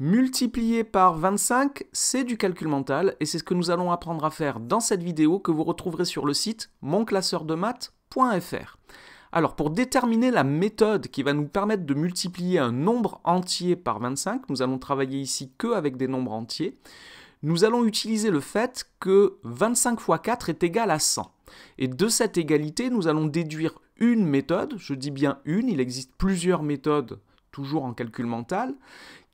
Multiplier par 25, c'est du calcul mental et c'est ce que nous allons apprendre à faire dans cette vidéo que vous retrouverez sur le site monclasseurdemath.fr. Alors pour déterminer la méthode qui va nous permettre de multiplier un nombre entier par 25, nous allons travailler ici que avec des nombres entiers, nous allons utiliser le fait que 25 x 4 est égal à 100. Et de cette égalité, nous allons déduire une méthode, je dis bien une, il existe plusieurs méthodes toujours en calcul mental,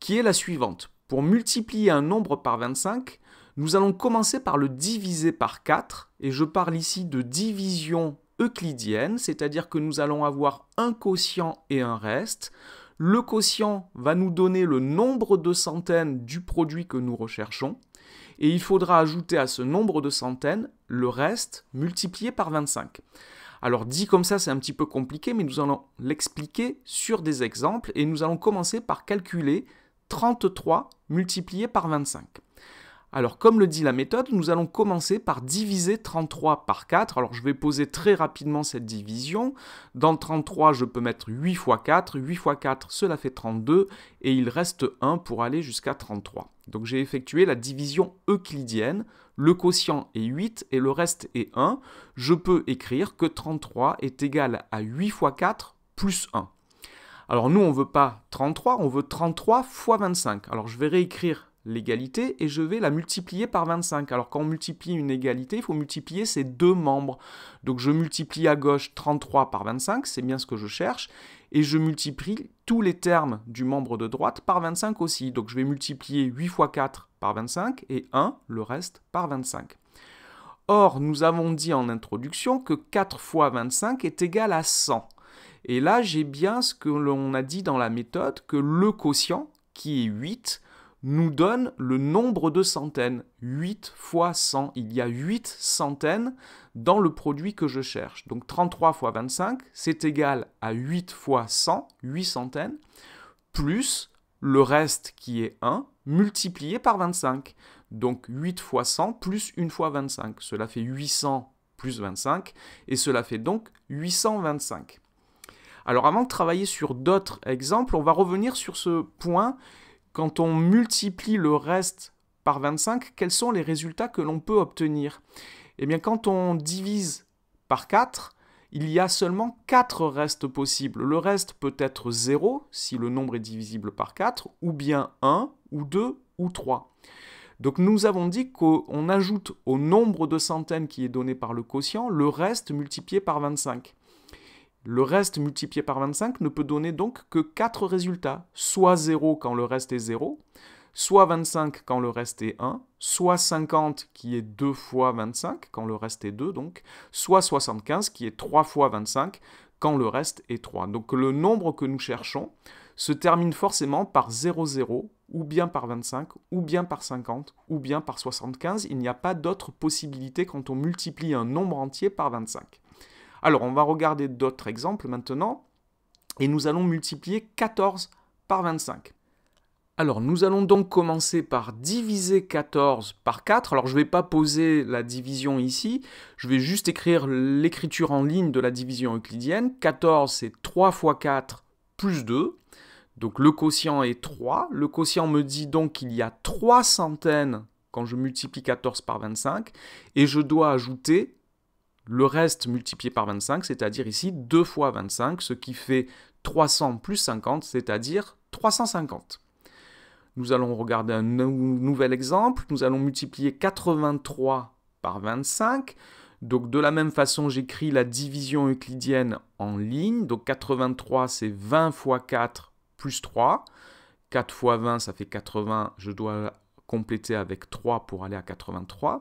qui est la suivante. Pour multiplier un nombre par 25, nous allons commencer par le diviser par 4, et je parle ici de division euclidienne, c'est-à-dire que nous allons avoir un quotient et un reste. Le quotient va nous donner le nombre de centaines du produit que nous recherchons, et il faudra ajouter à ce nombre de centaines le reste multiplié par 25. Alors dit comme ça, c'est un petit peu compliqué, mais nous allons l'expliquer sur des exemples et nous allons commencer par calculer 33 multiplié par 25. Alors comme le dit la méthode, nous allons commencer par diviser 33 par 4. Alors je vais poser très rapidement cette division. Dans 33, je peux mettre 8 fois 4. 8 fois 4, cela fait 32 et il reste 1 pour aller jusqu'à 33. Donc j'ai effectué la division euclidienne, le quotient est 8 et le reste est 1. Je peux écrire que 33 est égal à 8 fois 4 plus 1. Alors nous, on ne veut pas 33, on veut 33 fois 25. Alors je vais réécrire l'égalité et je vais la multiplier par 25. Alors quand on multiplie une égalité, il faut multiplier ses deux membres. Donc je multiplie à gauche 33 par 25, c'est bien ce que je cherche, et je multiplie tous les termes du membre de droite par 25 aussi. Donc je vais multiplier 8 fois 4 par 25 et 1, le reste, par 25. Or, nous avons dit en introduction que 4 fois 25 est égal à 100. Et là, j'ai bien ce que l'on a dit dans la méthode, que le quotient, qui est 8, nous donne le nombre de centaines. 8 fois 100. Il y a 8 centaines dans le produit que je cherche. Donc 33 fois 25, c'est égal à 8 fois 100, 8 centaines, plus le reste qui est 1, multiplié par 25. Donc 8 fois 100 plus 1 fois 25. Cela fait 800 plus 25, et cela fait donc 825. Alors avant de travailler sur d'autres exemples, on va revenir sur ce point quand on multiplie le reste par 25, quels sont les résultats que l'on peut obtenir Eh bien, quand on divise par 4, il y a seulement 4 restes possibles. Le reste peut être 0, si le nombre est divisible par 4, ou bien 1, ou 2, ou 3. Donc nous avons dit qu'on ajoute au nombre de centaines qui est donné par le quotient le reste multiplié par 25. Le reste multiplié par 25 ne peut donner donc que 4 résultats, soit 0 quand le reste est 0, soit 25 quand le reste est 1, soit 50 qui est 2 fois 25 quand le reste est 2, donc, soit 75 qui est 3 fois 25 quand le reste est 3. Donc le nombre que nous cherchons se termine forcément par 0, 0, ou bien par 25, ou bien par 50, ou bien par 75. Il n'y a pas d'autre possibilité quand on multiplie un nombre entier par 25. Alors, on va regarder d'autres exemples maintenant, et nous allons multiplier 14 par 25. Alors, nous allons donc commencer par diviser 14 par 4. Alors, je ne vais pas poser la division ici, je vais juste écrire l'écriture en ligne de la division euclidienne. 14, c'est 3 fois 4 plus 2. Donc, le quotient est 3. Le quotient me dit donc qu'il y a 3 centaines quand je multiplie 14 par 25, et je dois ajouter le reste multiplié par 25, c'est-à-dire ici 2 fois 25, ce qui fait 300 plus 50, c'est-à-dire 350. Nous allons regarder un nouvel exemple. Nous allons multiplier 83 par 25. Donc de la même façon, j'écris la division euclidienne en ligne. Donc 83, c'est 20 fois 4 plus 3. 4 fois 20, ça fait 80. Je dois compléter avec 3 pour aller à 83.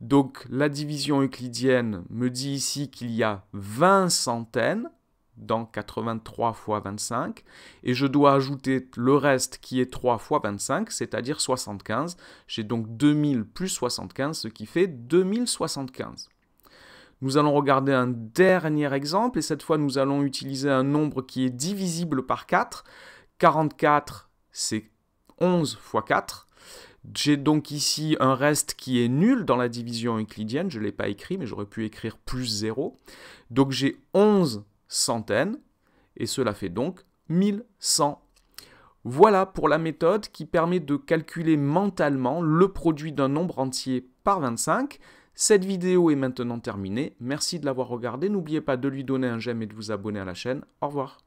Donc la division euclidienne me dit ici qu'il y a 20 centaines dans 83 fois 25, et je dois ajouter le reste qui est 3 fois 25, c'est-à-dire 75. J'ai donc 2000 plus 75, ce qui fait 2075. Nous allons regarder un dernier exemple, et cette fois nous allons utiliser un nombre qui est divisible par 4. 44, c'est 11 fois 4. J'ai donc ici un reste qui est nul dans la division euclidienne, je ne l'ai pas écrit, mais j'aurais pu écrire plus 0. Donc j'ai 11 centaines, et cela fait donc 1100. Voilà pour la méthode qui permet de calculer mentalement le produit d'un nombre entier par 25. Cette vidéo est maintenant terminée, merci de l'avoir regardée, n'oubliez pas de lui donner un j'aime et de vous abonner à la chaîne, au revoir.